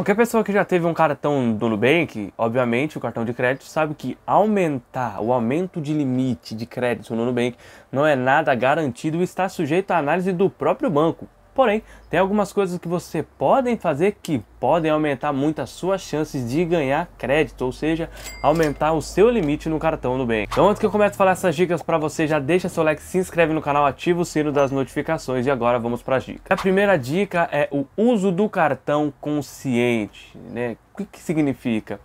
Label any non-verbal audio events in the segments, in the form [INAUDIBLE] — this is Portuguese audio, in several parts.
Qualquer pessoa que já teve um cartão do Nubank, obviamente o cartão de crédito sabe que aumentar o aumento de limite de crédito no Nubank não é nada garantido e está sujeito à análise do próprio banco. Porém, tem algumas coisas que você podem fazer que podem aumentar muito as suas chances de ganhar crédito, ou seja, aumentar o seu limite no cartão Nubank. Então antes que eu comece a falar essas dicas para você, já deixa seu like, se inscreve no canal, ativa o sino das notificações e agora vamos para as dicas. A primeira dica é o uso do cartão consciente, né? O que, que significa?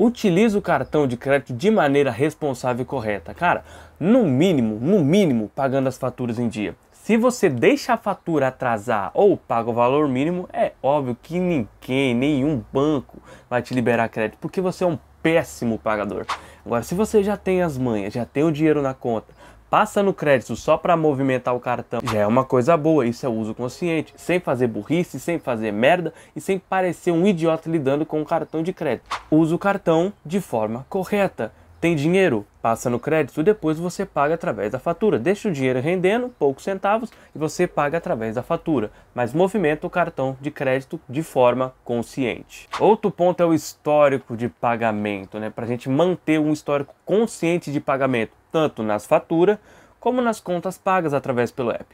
utilize o cartão de crédito de maneira responsável e correta. Cara, no mínimo, no mínimo, pagando as faturas em dia. Se você deixa a fatura atrasar ou paga o valor mínimo, é óbvio que ninguém, nenhum banco vai te liberar crédito, porque você é um péssimo pagador. Agora, se você já tem as manhas, já tem o dinheiro na conta, passa no crédito só para movimentar o cartão, já é uma coisa boa, isso é uso consciente, sem fazer burrice, sem fazer merda e sem parecer um idiota lidando com o cartão de crédito. Usa o cartão de forma correta. Tem dinheiro? Passa no crédito, e depois você paga através da fatura. Deixa o dinheiro rendendo, poucos centavos, e você paga através da fatura. Mas movimenta o cartão de crédito de forma consciente. Outro ponto é o histórico de pagamento, né? Para a gente manter um histórico consciente de pagamento, tanto nas faturas como nas contas pagas através pelo app.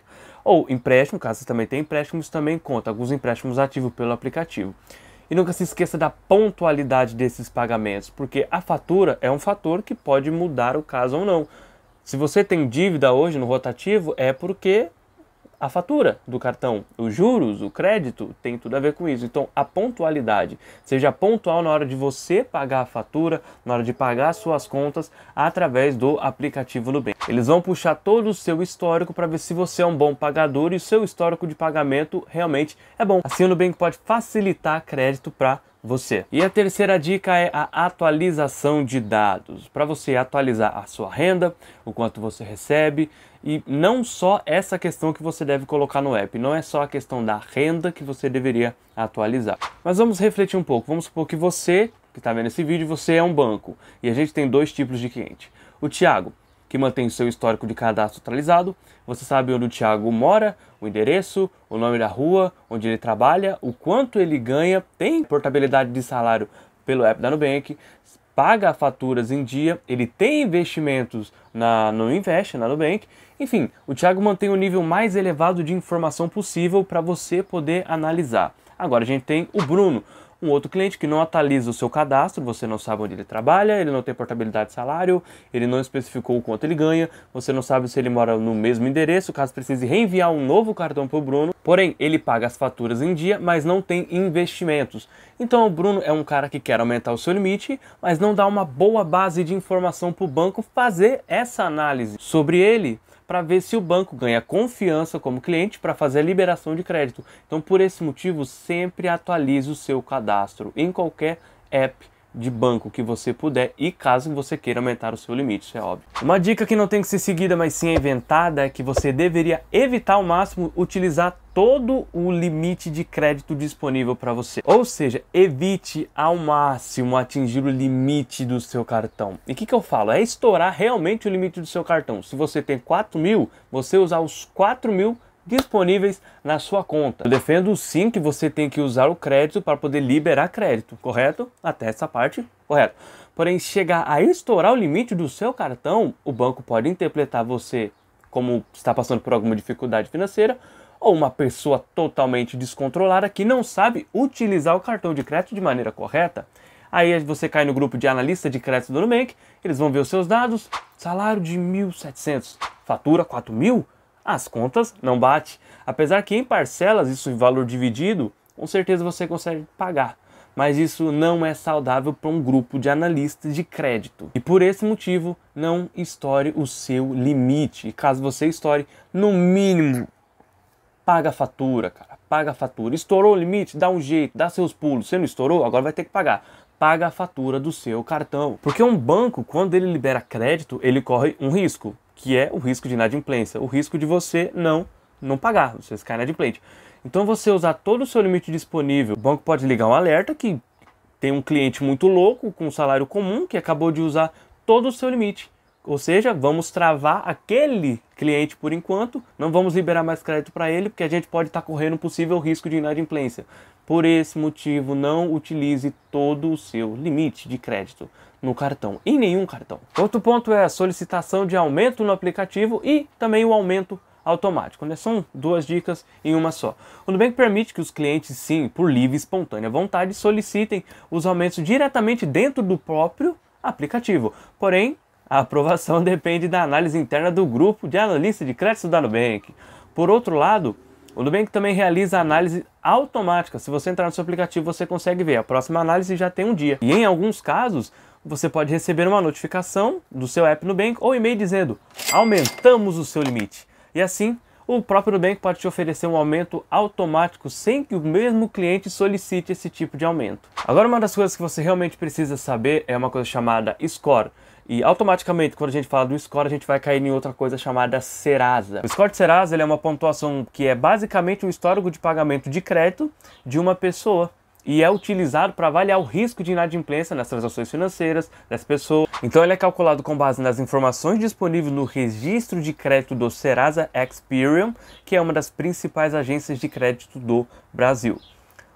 Ou empréstimo, caso você também tenha empréstimos, também conta. Alguns empréstimos ativos pelo aplicativo. E nunca se esqueça da pontualidade desses pagamentos, porque a fatura é um fator que pode mudar o caso ou não. Se você tem dívida hoje no rotativo, é porque a fatura do cartão, os juros, o crédito, tem tudo a ver com isso. Então, a pontualidade, seja pontual na hora de você pagar a fatura, na hora de pagar suas contas através do aplicativo Nubank. Eles vão puxar todo o seu histórico para ver se você é um bom pagador e o seu histórico de pagamento realmente é bom. Assim, o Nubank pode facilitar crédito para você. E a terceira dica é a atualização de dados, para você atualizar a sua renda, o quanto você recebe, e não só essa questão que você deve colocar no app, não é só a questão da renda que você deveria atualizar. Mas vamos refletir um pouco. Vamos supor que você, que está vendo esse vídeo, você é um banco e a gente tem dois tipos de cliente. O Tiago, que mantém o seu histórico de cadastro atualizado, você sabe onde o Tiago mora, o endereço, o nome da rua, onde ele trabalha, o quanto ele ganha, tem portabilidade de salário pelo app da Nubank, paga faturas em dia, ele tem investimentos na, no Invest, na Nubank. Enfim, o Thiago mantém o nível mais elevado de informação possível para você poder analisar. Agora a gente tem o Bruno um outro cliente que não atualiza o seu cadastro, você não sabe onde ele trabalha, ele não tem portabilidade de salário, ele não especificou o quanto ele ganha, você não sabe se ele mora no mesmo endereço, caso precise reenviar um novo cartão para o Bruno. Porém, ele paga as faturas em dia, mas não tem investimentos. Então, o Bruno é um cara que quer aumentar o seu limite, mas não dá uma boa base de informação para o banco fazer essa análise sobre ele para ver se o banco ganha confiança como cliente para fazer a liberação de crédito. Então, por esse motivo, sempre atualize o seu cadastro em qualquer app de banco que você puder e caso você queira aumentar o seu limite, isso é óbvio. Uma dica que não tem que ser seguida, mas sim inventada, é que você deveria evitar ao máximo utilizar todo o limite de crédito disponível para você. Ou seja, evite ao máximo atingir o limite do seu cartão. E o que, que eu falo? É estourar realmente o limite do seu cartão. Se você tem 4 mil, você usar os 4 mil disponíveis na sua conta. Eu defendo sim que você tem que usar o crédito para poder liberar crédito, correto? Até essa parte, correto. Porém, chegar a estourar o limite do seu cartão, o banco pode interpretar você como está passando por alguma dificuldade financeira ou uma pessoa totalmente descontrolada que não sabe utilizar o cartão de crédito de maneira correta. Aí você cai no grupo de analista de crédito do Nubank, eles vão ver os seus dados, salário de 1.700, fatura 4.000, as contas não batem. Apesar que em parcelas, isso em valor dividido, com certeza você consegue pagar. Mas isso não é saudável para um grupo de analistas de crédito. E por esse motivo, não estoure o seu limite. E caso você estoure, no mínimo, paga a fatura, cara. Paga a fatura. Estourou o limite? Dá um jeito, dá seus pulos. Você não estourou? Agora vai ter que pagar paga a fatura do seu cartão. Porque um banco, quando ele libera crédito, ele corre um risco que é o risco de inadimplência, o risco de você não não pagar, você ficar inadimplente. Então você usar todo o seu limite disponível, o banco pode ligar um alerta que tem um cliente muito louco com um salário comum que acabou de usar todo o seu limite. Ou seja, vamos travar aquele cliente por enquanto, não vamos liberar mais crédito para ele, porque a gente pode estar tá correndo um possível risco de inadimplência. Por esse motivo, não utilize todo o seu limite de crédito no cartão, em nenhum cartão. Outro ponto é a solicitação de aumento no aplicativo e também o aumento automático. Né? São duas dicas em uma só. O Nubank permite que os clientes, sim, por livre e espontânea vontade, solicitem os aumentos diretamente dentro do próprio aplicativo. Porém, a aprovação [LAUGHS] depende da análise interna do grupo de analista de crédito da Nubank. Por outro lado, o Nubank também realiza análise automática. Se você entrar no seu aplicativo, você consegue ver. A próxima análise já tem um dia. E em alguns casos, você pode receber uma notificação do seu app Nubank ou e-mail dizendo aumentamos o seu limite. E assim, o próprio Nubank pode te oferecer um aumento automático sem que o mesmo cliente solicite esse tipo de aumento. Agora, uma das coisas que você realmente precisa saber é uma coisa chamada score. E automaticamente, quando a gente fala do score, a gente vai cair em outra coisa chamada Serasa. O score de Serasa é uma pontuação que é basicamente o um histórico de pagamento de crédito de uma pessoa e é utilizado para avaliar o risco de inadimplência nas transações financeiras das pessoas. Então ele é calculado com base nas informações disponíveis no registro de crédito do Serasa Experian, que é uma das principais agências de crédito do Brasil.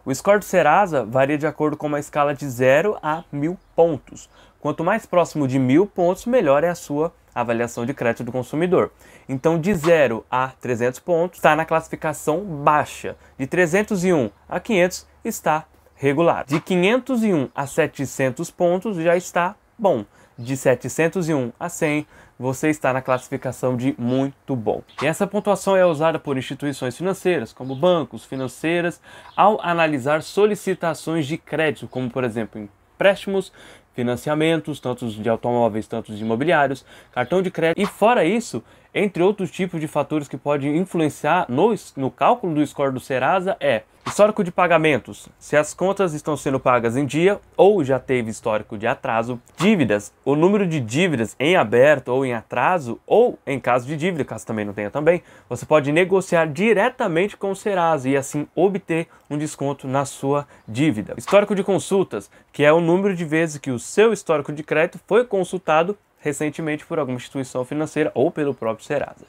O score do Serasa varia de acordo com uma escala de 0 a 1000 pontos, Quanto mais próximo de mil pontos, melhor é a sua avaliação de crédito do consumidor. Então, de 0 a 300 pontos, está na classificação baixa. De 301 a 500, está regular. De 501 a 700 pontos, já está bom. De 701 a 100, você está na classificação de muito bom. E essa pontuação é usada por instituições financeiras, como bancos, financeiras, ao analisar solicitações de crédito, como por exemplo empréstimos, financiamentos, tantos de automóveis, tantos de imobiliários, cartão de crédito. E fora isso, entre outros tipos de fatores que podem influenciar no, no cálculo do score do Serasa é histórico de pagamentos, se as contas estão sendo pagas em dia ou já teve histórico de atraso, dívidas, o número de dívidas em aberto ou em atraso, ou em caso de dívida, caso também não tenha também, você pode negociar diretamente com o Serasa e assim obter um desconto na sua dívida. Histórico de consultas, que é o número de vezes que o seu histórico de crédito foi consultado recentemente por alguma instituição financeira ou pelo próprio Serasa.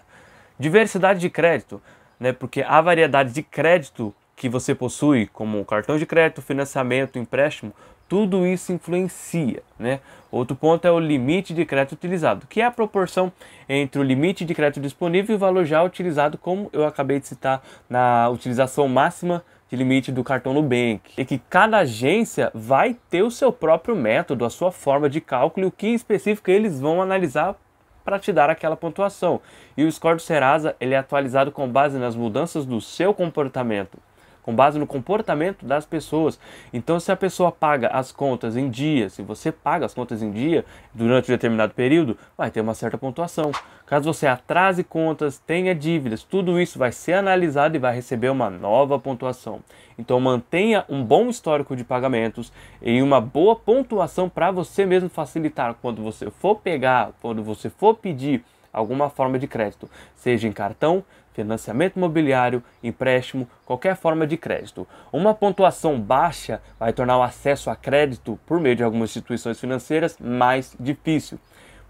Diversidade de crédito, né, porque a variedade de crédito que você possui, como cartão de crédito, financiamento, empréstimo, tudo isso influencia, né? Outro ponto é o limite de crédito utilizado, que é a proporção entre o limite de crédito disponível e o valor já utilizado, como eu acabei de citar na utilização máxima de limite do cartão Nubank. E que cada agência vai ter o seu próprio método, a sua forma de cálculo e o que em específico eles vão analisar para te dar aquela pontuação. E o score do Serasa ele é atualizado com base nas mudanças do seu comportamento com base no comportamento das pessoas. Então, se a pessoa paga as contas em dia, se você paga as contas em dia durante um determinado período, vai ter uma certa pontuação. Caso você atrase contas, tenha dívidas, tudo isso vai ser analisado e vai receber uma nova pontuação. Então mantenha um bom histórico de pagamentos e uma boa pontuação para você mesmo facilitar quando você for pegar, quando você for pedir alguma forma de crédito, seja em cartão, financiamento imobiliário, empréstimo, qualquer forma de crédito. Uma pontuação baixa vai tornar o acesso a crédito por meio de algumas instituições financeiras mais difícil.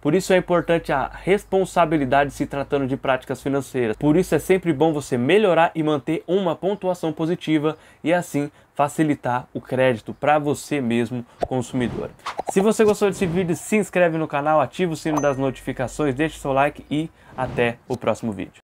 Por isso é importante a responsabilidade se tratando de práticas financeiras. Por isso é sempre bom você melhorar e manter uma pontuação positiva e assim facilitar o crédito para você mesmo, consumidor. Se você gostou desse vídeo, se inscreve no canal, ativa o sino das notificações, deixe seu like e até o próximo vídeo.